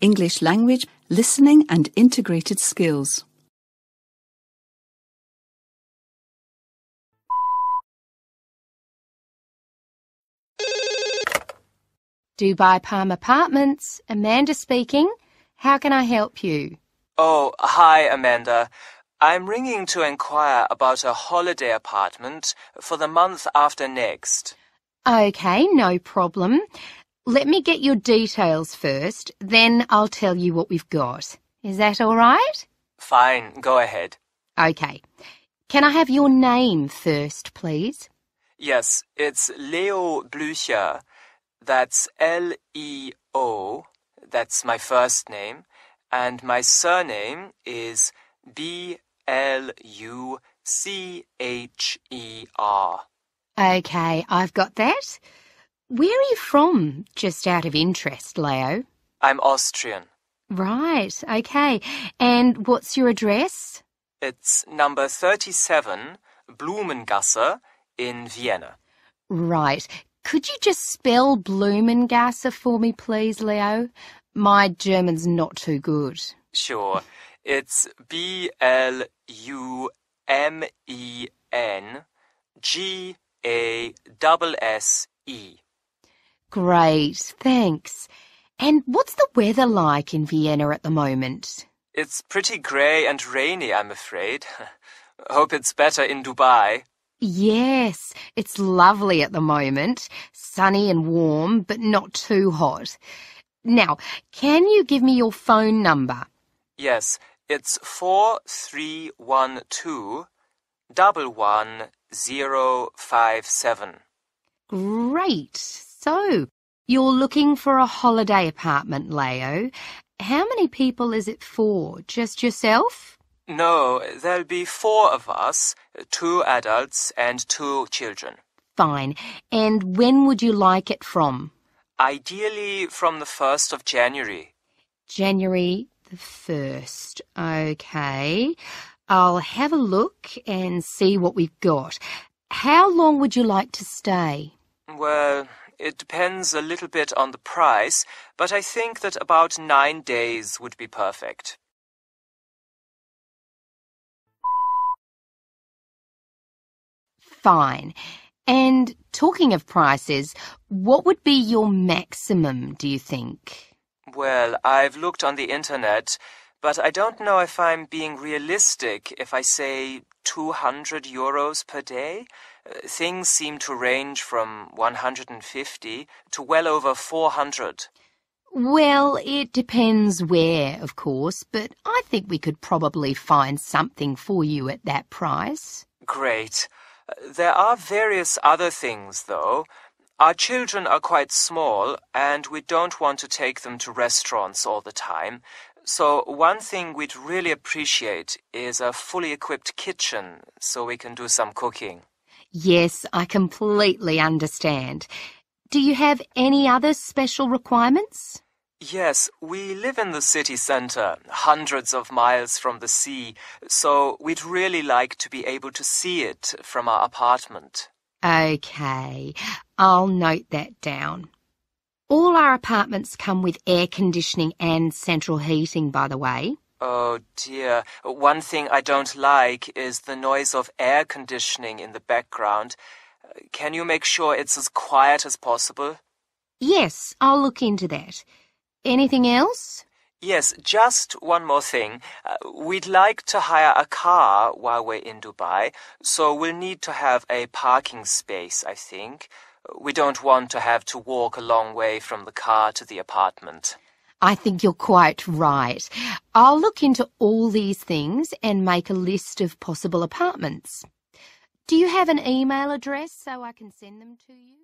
English language, listening and integrated skills. Dubai Palm Apartments, Amanda speaking. How can I help you? Oh, hi, Amanda. I'm ringing to inquire about a holiday apartment for the month after next. OK, no problem. Let me get your details first, then I'll tell you what we've got. Is that all right? Fine, go ahead. OK. Can I have your name first, please? Yes, it's Leo Blücher. That's L E O. That's my first name. And my surname is B L U C H E R. OK, I've got that. Where are you from, just out of interest, Leo? I'm Austrian. Right, okay. And what's your address? It's number 37 Blumengasse in Vienna. Right. Could you just spell Blumengasse for me, please, Leo? My German's not too good. Sure. It's B L U M E N G A S S E. Great, thanks. And what's the weather like in Vienna at the moment? It's pretty grey and rainy, I'm afraid. Hope it's better in Dubai. Yes, it's lovely at the moment. Sunny and warm, but not too hot. Now, can you give me your phone number? Yes, it's 4312 11057. Great. So, you're looking for a holiday apartment, Leo. How many people is it for? Just yourself? No, there'll be four of us, two adults and two children. Fine. And when would you like it from? Ideally from the 1st of January. January the 1st. Okay. I'll have a look and see what we've got. How long would you like to stay? Well, it depends a little bit on the price, but I think that about nine days would be perfect. Fine. And talking of prices, what would be your maximum, do you think? Well, I've looked on the internet, but I don't know if I'm being realistic if I say 200 euros per day things seem to range from 150 to well over 400. Well, it depends where, of course, but I think we could probably find something for you at that price. Great. There are various other things, though. Our children are quite small, and we don't want to take them to restaurants all the time. So, one thing we'd really appreciate is a fully equipped kitchen so we can do some cooking. Yes, I completely understand. Do you have any other special requirements? Yes, we live in the city center, hundreds of miles from the sea, so we'd really like to be able to see it from our apartment. Okay, I'll note that down. All our apartments come with air conditioning and central heating, by the way. Oh dear. One thing I don't like is the noise of air conditioning in the background. Can you make sure it's as quiet as possible? Yes, I'll look into that. Anything else? Yes, just one more thing. Uh, we'd like to hire a car while we're in Dubai, so we'll need to have a parking space, I think. We don't want to have to walk a long way from the car to the apartment. I think you're quite right. I'll look into all these things and make a list of possible apartments. Do you have an email address so I can send them to you?